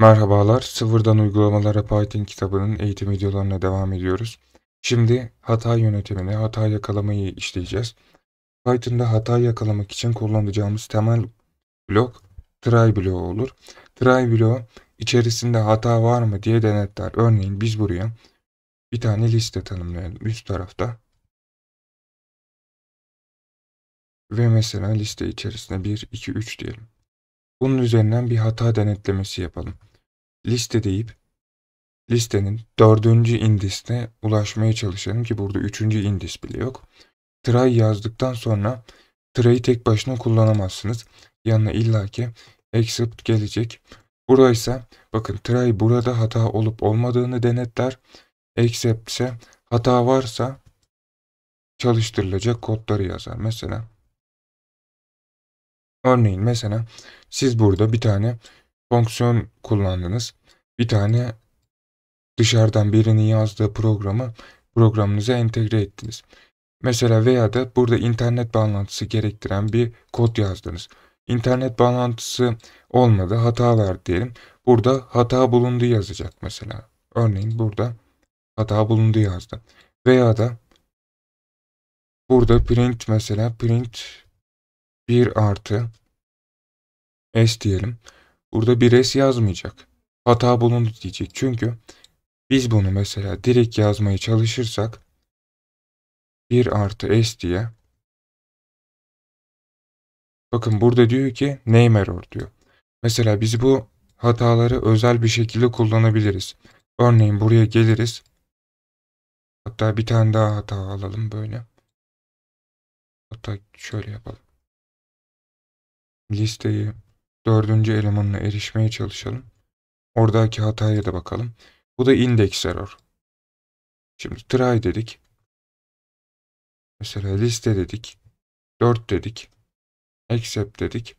Merhabalar, Sıfırdan Uygulamalara Python kitabının eğitim videolarına devam ediyoruz. Şimdi hata yönetimini, hata yakalamayı işleyeceğiz. Python'da hata yakalamak için kullanacağımız temel blok try bloğu olur. Try bloğu içerisinde hata var mı diye denetler. Örneğin biz buraya bir tane liste tanımlayalım üst tarafta. Ve mesela liste içerisinde 1, 2, 3 diyelim. Bunun üzerinden bir hata denetlemesi yapalım. Liste deyip listenin dördüncü indisine ulaşmaya çalışalım ki burada üçüncü indis bile yok. Try yazdıktan sonra try'ı tek başına kullanamazsınız. Yanına illaki except gelecek. Buraysa bakın try burada hata olup olmadığını denetler. Except ise hata varsa çalıştırılacak kodları yazar. Mesela Örneğin mesela siz burada bir tane fonksiyon kullandınız. Bir tane dışarıdan birinin yazdığı programı programınıza entegre ettiniz. Mesela veya da burada internet bağlantısı gerektiren bir kod yazdınız. İnternet bağlantısı olmadı, hata verdi diyelim. Burada hata bulundu yazacak mesela. Örneğin burada hata bulundu yazdı. Veya da burada print mesela print 1 artı s diyelim. Burada bir s yazmayacak. Hata bulundu diyecek. Çünkü biz bunu mesela direkt yazmaya çalışırsak 1 artı s diye Bakın burada diyor ki name error diyor. Mesela biz bu hataları özel bir şekilde kullanabiliriz. Örneğin buraya geliriz. Hatta bir tane daha hata alalım böyle. Hatta şöyle yapalım listeyi dördüncü elemanına erişmeye çalışalım. Oradaki hataya da bakalım. Bu da index error. Şimdi try dedik. Mesela liste dedik. 4 dedik. Accept dedik.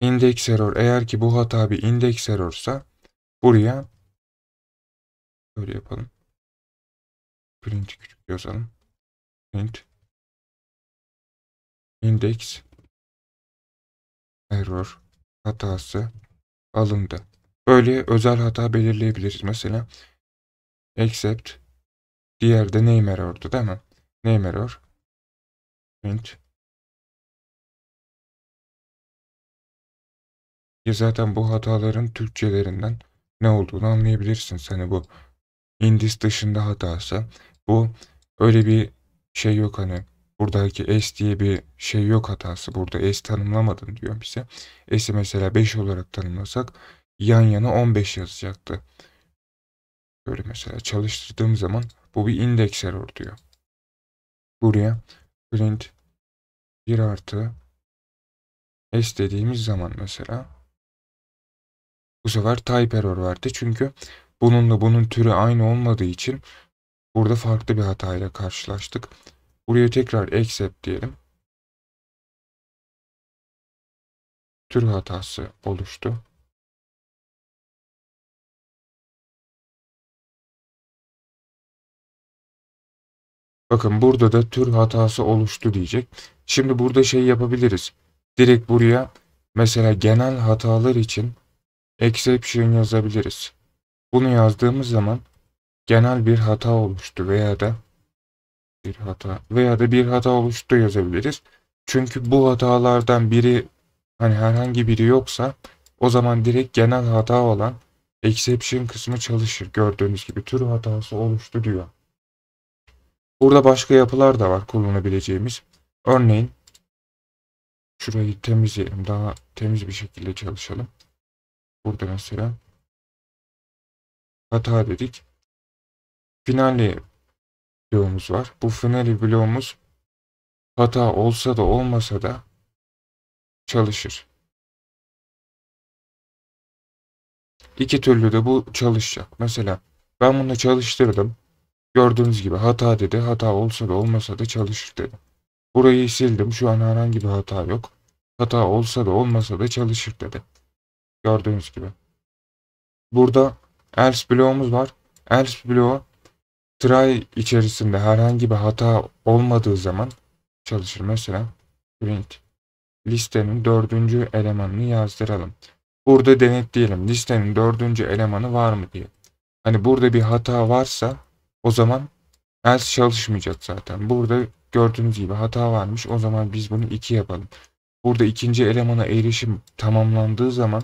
Index error eğer ki bu hata bir index errorsa buraya böyle yapalım. Print küçük yazalım. Print index error hatası alındı. Böyle özel hata belirleyebiliriz. Mesela except diğer de name error'du değil mi? Name error print Ya zaten bu hataların Türkçelerinden ne olduğunu anlayabilirsin. seni hani bu indis dışında hatası. Bu öyle bir şey yok hani Buradaki S diye bir şey yok hatası. Burada S tanımlamadın diyor bize. S'i mesela 5 olarak tanımlasak yan yana 15 yazacaktı. Böyle mesela çalıştırdığım zaman bu bir indeks error diyor. Buraya print 1 artı S dediğimiz zaman mesela bu sefer type error verdi. Çünkü bununla bunun türü aynı olmadığı için burada farklı bir hatayla karşılaştık. Buraya tekrar except diyelim. Tür hatası oluştu. Bakın burada da tür hatası oluştu diyecek. Şimdi burada şey yapabiliriz. Direkt buraya mesela genel hatalar için exception yazabiliriz. Bunu yazdığımız zaman genel bir hata oluştu veya da bir hata veya da bir hata oluştu yazabiliriz. Çünkü bu hatalardan biri hani herhangi biri yoksa o zaman direkt genel hata olan exception kısmı çalışır. Gördüğünüz gibi tür hatası oluştu diyor. Burada başka yapılar da var kullanabileceğimiz. Örneğin şurayı temizleyelim. Daha temiz bir şekilde çalışalım. Burada mesela hata dedik. Finali bloğumuz var. Bu finali bloğumuz hata olsa da olmasa da çalışır. İki türlü de bu çalışacak. Mesela ben bunu çalıştırdım. Gördüğünüz gibi hata dedi. Hata olsa da olmasa da çalışır dedi. Burayı sildim. Şu an herhangi bir hata yok. Hata olsa da olmasa da çalışır dedi. Gördüğünüz gibi. Burada else bloğumuz var. Else bloğu try içerisinde herhangi bir hata olmadığı zaman çalışır. Mesela print listenin dördüncü elemanını yazdıralım. Burada denetleyelim listenin dördüncü elemanı var mı diye. Hani burada bir hata varsa o zaman else çalışmayacak zaten. Burada gördüğünüz gibi hata varmış o zaman biz bunu iki yapalım. Burada ikinci elemana erişim tamamlandığı zaman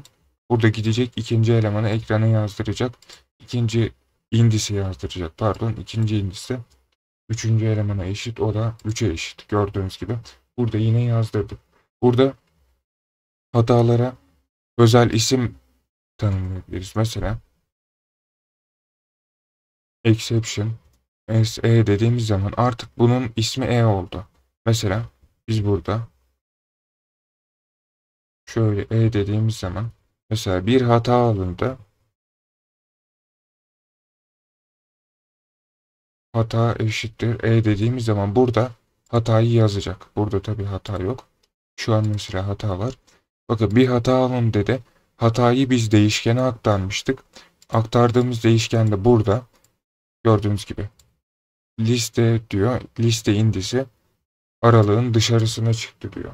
burada gidecek ikinci elemanı ekrana yazdıracak. İkinci indisi yazdıracak. Pardon ikinci indisi üçüncü elemana eşit. O da 3'e eşit. Gördüğünüz gibi burada yine yazdırdık. Burada hatalara özel isim tanımlayabiliriz. Mesela exception se dediğimiz zaman artık bunun ismi e oldu. Mesela biz burada şöyle e dediğimiz zaman mesela bir hata alındı. hata eşittir e dediğimiz zaman burada hatayı yazacak. Burada tabi hata yok. Şu an mesela hata var. Bakın bir hata alın dedi. Hatayı biz değişkene aktarmıştık. Aktardığımız değişken de burada. Gördüğünüz gibi. Liste diyor. Liste indisi aralığın dışarısına çıktı diyor.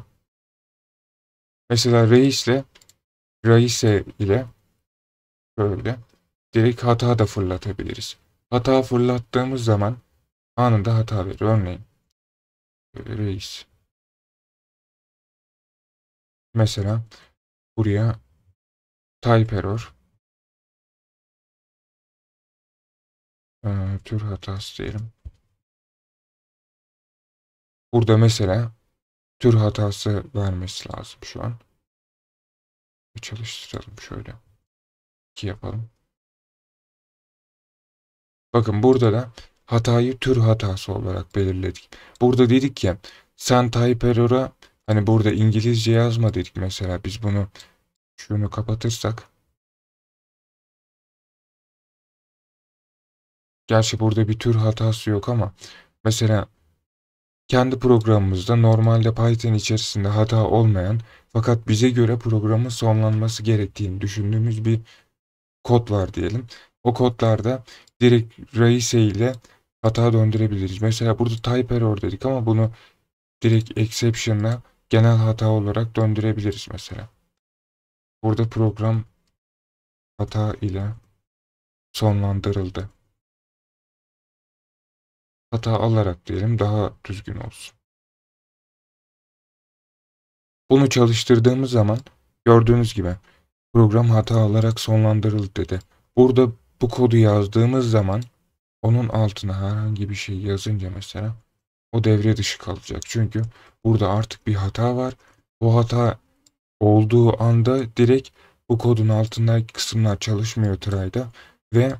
Mesela reisle reise ile böyle direkt hata da fırlatabiliriz. Hata fırlattığımız zaman anında hata verir. Örneğin e, reis. Mesela buraya type error e, tür hatası diyelim. Burada mesela tür hatası vermesi lazım şu an. Bir çalıştıralım şöyle. 2 yapalım. Bakın burada da hatayı tür hatası olarak belirledik. Burada dedik ya type Error'a hani burada İngilizce yazma dedik mesela biz bunu şunu kapatırsak Gerçi burada bir tür hatası yok ama mesela kendi programımızda normalde Python içerisinde hata olmayan fakat bize göre programın sonlanması gerektiğini düşündüğümüz bir kod var diyelim. O kodlarda direkt Raise ile hata döndürebiliriz. Mesela burada type error dedik ama bunu direkt exception'la genel hata olarak döndürebiliriz mesela. Burada program hata ile sonlandırıldı. Hata alarak diyelim daha düzgün olsun. Bunu çalıştırdığımız zaman gördüğünüz gibi program hata alarak sonlandırıldı dedi. Burada bu kodu yazdığımız zaman onun altına herhangi bir şey yazınca mesela o devre dışı kalacak. Çünkü burada artık bir hata var. Bu hata olduğu anda direkt bu kodun altındaki kısımlar çalışmıyor try'da ve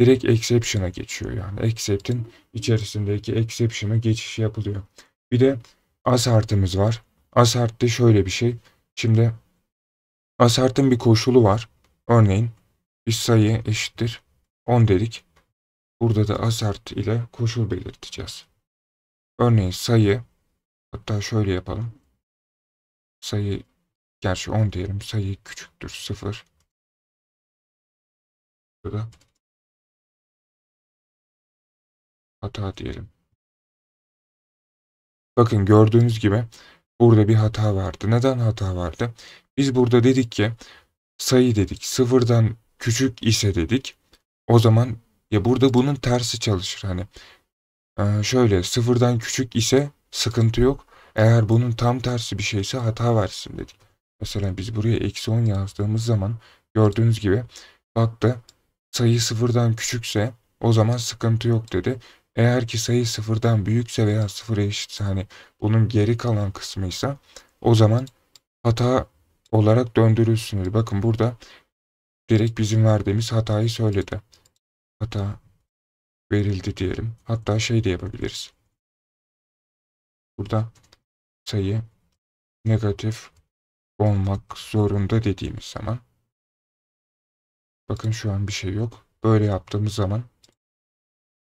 direkt exception'a geçiyor. Yani exception içerisindeki exception'a geçiş yapılıyor. Bir de asartımız var. Asart'te şöyle bir şey. Şimdi asartın bir koşulu var. Örneğin bir sayı eşittir 10 dedik. Burada da asert ile koşul belirteceğiz. Örneğin sayı hatta şöyle yapalım. Sayı gerçi 10 diyelim. Sayı küçüktür 0. Burada hata diyelim. Bakın gördüğünüz gibi burada bir hata vardı. Neden hata vardı? Biz burada dedik ki sayı dedik. Sıfırdan küçük ise dedik. O zaman ya burada bunun tersi çalışır hani. E, şöyle sıfırdan küçük ise sıkıntı yok. Eğer bunun tam tersi bir şeyse hata versin dedik. Mesela biz buraya eksi 10 yazdığımız zaman gördüğünüz gibi bak da sayı sıfırdan küçükse o zaman sıkıntı yok dedi. Eğer ki sayı sıfırdan büyükse veya sıfıra eşitse hani bunun geri kalan kısmıysa o zaman hata olarak döndürülsün. Bakın burada Direkt bizim verdiğimiz hatayı söyledi. Hata verildi diyelim. Hatta şey de yapabiliriz. Burada sayı negatif olmak zorunda dediğimiz zaman bakın şu an bir şey yok. Böyle yaptığımız zaman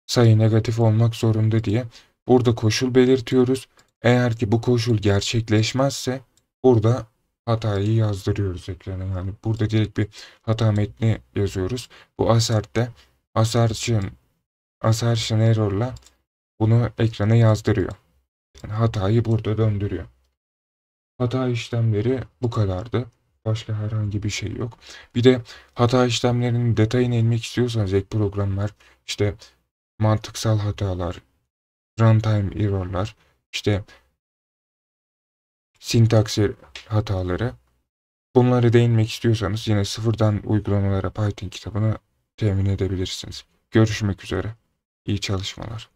sayı negatif olmak zorunda diye burada koşul belirtiyoruz. Eğer ki bu koşul gerçekleşmezse burada hatayı yazdırıyoruz ekrana. Yani burada direkt bir hata metni yazıyoruz. Bu assert'te assertion, assertion error'la bunu ekrana yazdırıyor. Yani hatayı burada döndürüyor. Hata işlemleri bu kadardı. Başka herhangi bir şey yok. Bir de hata işlemlerinin detayına inmek istiyorsanız ek programlar işte mantıksal hatalar, runtime error'lar, işte sintaks hataları. Bunları değinmek istiyorsanız yine sıfırdan uygulamalara Python kitabını temin edebilirsiniz. Görüşmek üzere. İyi çalışmalar.